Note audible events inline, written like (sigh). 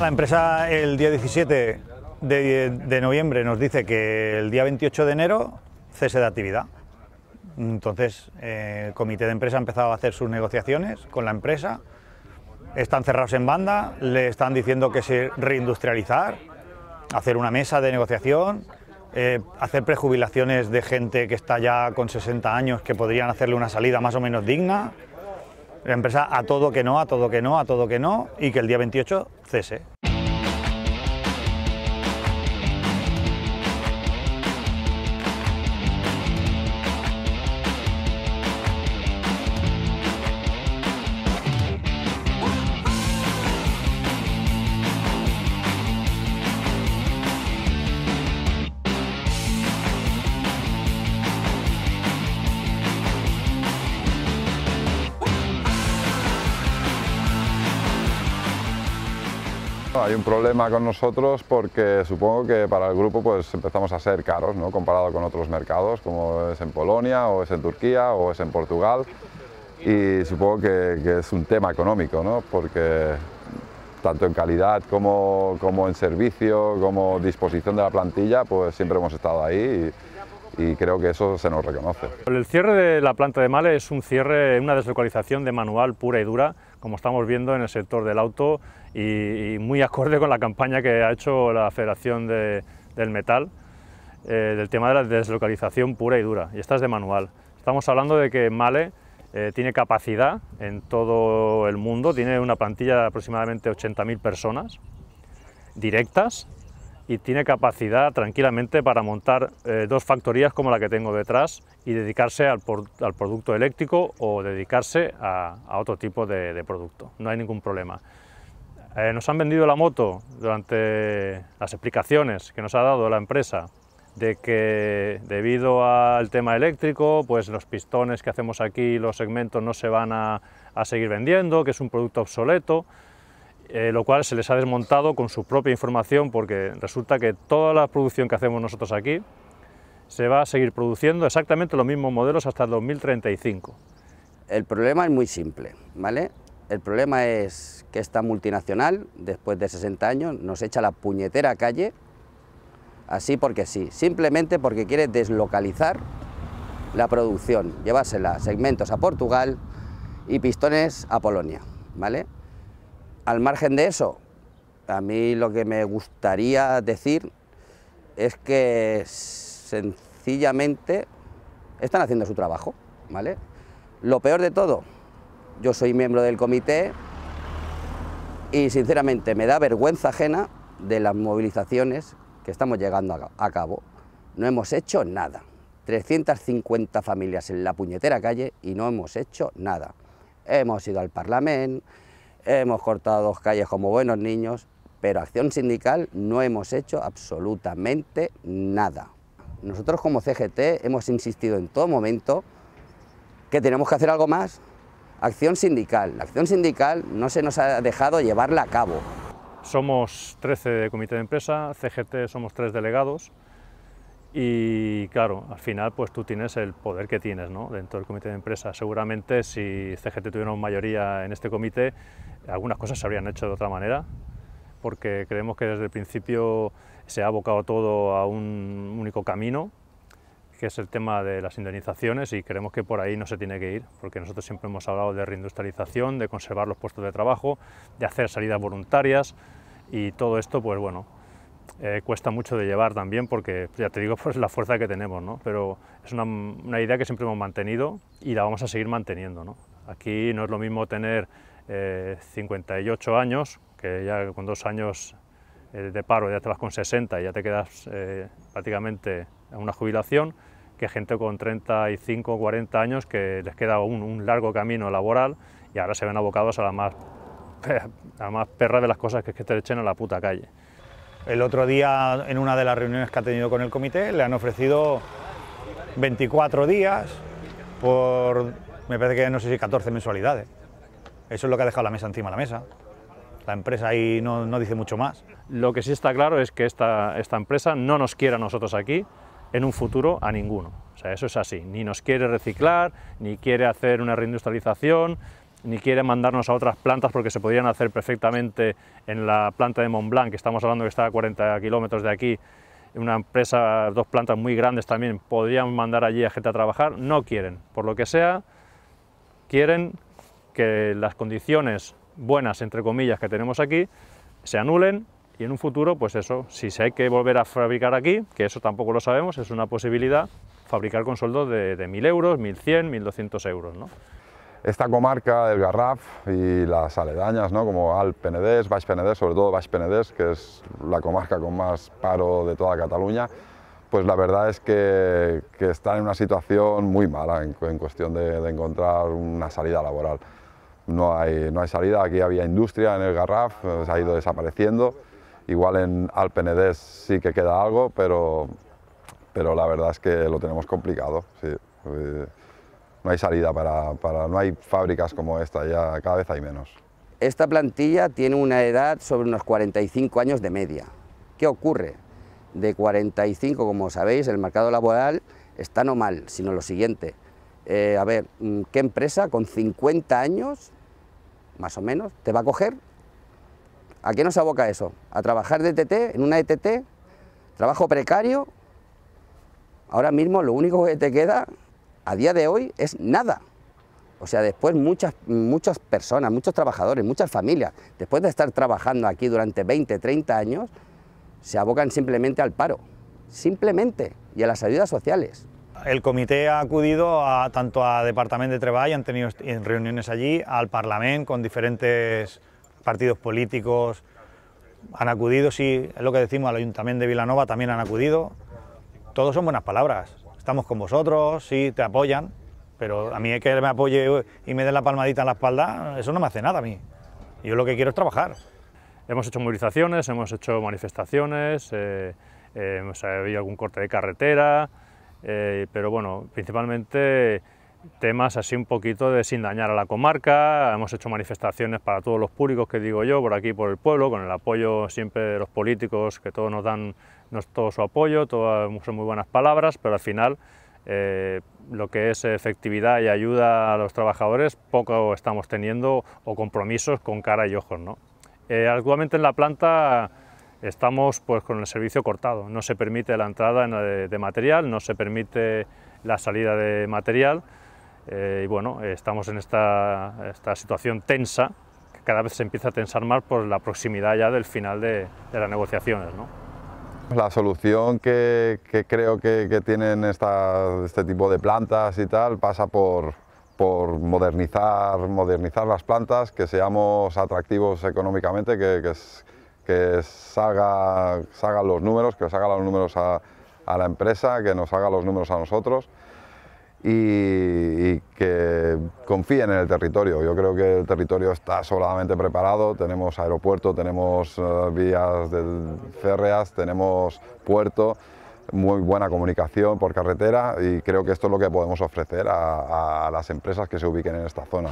La empresa el día 17 de, noviembre nos dice que el día 28 de enero cese de actividad. Entonces, eh, el comité de empresa ha empezado a hacer sus negociaciones con la empresa. Están cerrados en banda, le están diciendo que se reindustrializar, hacer una mesa de negociación, eh, hacer prejubilaciones de gente que está ya con 60 años que podrían hacerle una salida más o menos digna. La empresa a todo que no, a todo que no, a todo que no, y que el día 28 cese. hay un problema con nosotros porque supongo que para el grupo pues empezamos a ser caros, ¿no? Comparado con otros mercados como es en Polonia o es en Turquía o es en Portugal y supongo que, es un tema económico, ¿no? Porque tanto en calidad como, en servicio, como disposición de la plantilla, pues siempre hemos estado ahí y, y, creo que eso se nos reconoce. El cierre de la planta de Male es un cierre, una deslocalización de manual pura y dura como estamos viendo, en el sector del auto y, muy acorde con la campaña que ha hecho la Federación del Metal eh, del tema de la deslocalización pura y dura, y esta es de manual. Estamos hablando de que Male eh, tiene capacidad en todo el mundo, tiene una plantilla de aproximadamente 80.000 personas directas y tiene capacidad tranquilamente para montar eh, dos factorías como la que tengo detrás y dedicarse al, producto eléctrico o dedicarse a, otro tipo de, producto. No hay ningún problema. Eh, nos han vendido la moto durante las explicaciones que nos ha dado la empresa de que debido al tema eléctrico, pues los pistones que hacemos aquí, los segmentos no se van a, a seguir vendiendo, que es un producto obsoleto. Eh, lo cual se les ha desmontado con su propia información porque resulta que toda la producción que hacemos nosotros aquí se va a seguir produciendo exactamente los mismos modelos hasta el 2035. El problema es muy simple, ¿vale? El problema es que esta multinacional, después de 60 años, nos echa la puñetera calle, así porque sí, simplemente porque quiere deslocalizar la producción, llevársela segmentos a Portugal y pistones a Polonia, ¿vale? Al margen de eso, a mí lo que me gustaría decir es que sencillamente están haciendo su trabajo, ¿vale? Lo peor de todo, yo soy miembro del comité y sinceramente me da vergüenza ajena de las movilizaciones que estamos llegando a cabo. No hemos hecho nada. 350 familias en la puñetera calle y no hemos hecho nada. Hemos ido al Parlamento, Hemos cortado dos calles como buenos niños, pero acción sindical no hemos hecho absolutamente nada. Nosotros como CGT hemos insistido en todo momento que tenemos que hacer algo más. Acción sindical. La acción sindical no se nos ha dejado llevarla a cabo. Somos 13 de comité de empresa, CGT somos 3 delegados. Y claro, al final pues tú tienes el poder que tienes dentro del comité de empresa. Seguramente si CGT tuviera una mayoría en este comité, algunas cosas se habrían hecho de otra manera, porque creemos que desde el principio se ha abocado todo a un único camino, que es el tema de las indemnizaciones y creemos que por ahí no se tiene que ir, porque nosotros siempre hemos hablado de reindustrialización, de conservar los puestos de trabajo, de hacer salidas voluntarias y todo esto, pues bueno, eh, cuesta mucho de llevar también porque, ya te digo, (laughs) pues la fuerza que tenemos, ¿no? Pero es una, una idea que siempre hemos mantenido y la vamos a seguir manteniendo, ¿no? Aquí no es lo mismo tener eh, 58 años, que ya con dos años eh, de paro ya te vas con 60 y ya te quedas eh, prácticamente en una jubilación, que gente con 35 o 40 años que les queda un, un largo camino laboral y ahora se ven abocados a la más, (laughs) a la más perra de las cosas que es que te echen a la puta calle. El otro día, en una de las reuniones que ha tenido con el comité, le han ofrecido 24 días por, me parece que no sé si 14 mensualidades. Eso es lo que ha dejado la mesa encima de la mesa. La empresa ahí no, dice mucho más. Lo que sí está claro es que esta, esta empresa no nos quiere a nosotros aquí en un futuro a ninguno. O sea, eso es así. Ni nos quiere reciclar, ni quiere hacer una reindustrialización, ni quieren mandarnos a otras plantas porque se podrían hacer perfectamente en la planta de Montblanc, que estamos hablando que está a 40 kilómetros de aquí, una empresa, dos plantas muy grandes también, podrían mandar allí a gente a trabajar, no quieren, por lo que sea, quieren que las condiciones buenas, entre comillas, que tenemos aquí, se anulen y en un futuro, pues eso, si se hay que volver a fabricar aquí, que eso tampoco lo sabemos, es una posibilidad, fabricar con sueldos de, de 1.000 euros, 1.100, 1.200 euros, ¿no? esta comarca del Garraf y las aledañas, ¿no? como Alpenedés, Penedès, Baix Penedès, sobre todo Baix Penedès, que es la comarca con más paro de toda Cataluña, pues la verdad es que, que están en una situación muy mala en, cuestión de, encontrar una salida laboral. No hay, no hay salida, aquí había industria en el Garraf, eh, se ha ido desapareciendo. Igual en Alpenedés sí que queda algo, pero, pero la verdad es que lo tenemos complicado. Sí. Eh, no hay salida para, no hay fábricas como esta, ya cada vez hay menos. Esta plantilla tiene una edad sobre unos 45 años de media. ¿Qué ocurre? De 45, como sabéis, el mercado laboral está no mal, sino lo siguiente. Eh, a ver, mm, ¿qué empresa con 50 años, más o menos, te va a coger? ¿A qué nos aboca eso? ¿A trabajar de TT, en una ETT? ¿Trabajo precario? Ahora mismo lo único que te queda a día de hoy es nada. O sea, después muchas, muchas personas, muchos trabajadores, muchas familias, después de estar trabajando aquí durante 20, 30 años, se abocan simplemente al paro, simplemente, y a las ayudas sociales. El comité ha acudido a, tanto a Departamento de ...y han tenido reuniones allí, al Parlamento con diferentes partidos políticos, han acudido, sí, es lo que decimos, al Ayuntamiento de Vilanova también han acudido. Todos son buenas palabras, estamos con vosotros, sí, te apoyan, pero a mí es que me apoye y me den la palmadita en la espalda, eso no me hace nada a mí. Yo lo que quiero es trabajar. Hemos hecho movilizaciones, hemos hecho manifestaciones, eh, eh hemos habido algún corte de carretera, eh, pero bueno, principalmente temas así un poquito de sin dañar a la comarca, hemos hecho manifestaciones para todos los públicos que digo yo, por aquí, por el pueblo, con el apoyo siempre de los políticos que todos nos dan no es todo su apoyo, todas son muy buenas palabras, pero al final eh, lo que es efectividad y ayuda a los trabajadores poco estamos teniendo o compromisos con cara y ojos. ¿no? Eh, actualmente en la planta estamos pues, con el servicio cortado, no se permite la entrada de, material, no se permite la salida de material eh, y bueno, estamos en esta, esta situación tensa, que cada vez se empieza a tensar más por la proximidad ya del final de, de las negociaciones. ¿no? La solución que, creo que, tienen este tipo de plantas y tal pasa por, modernizar, modernizar las plantas, que seamos atractivos económicamente, que, salgan los números, que salgan los números a, a la empresa, que nos haga los números a nosotros y, que confíen en el territorio. Yo creo que el territorio está sobradamente preparado, tenemos aeropuerto, tenemos eh, vías férreas, tenemos puerto, muy buena comunicación por carretera y creo que esto es lo que podemos ofrecer a las empresas que se ubiquen en esta zona.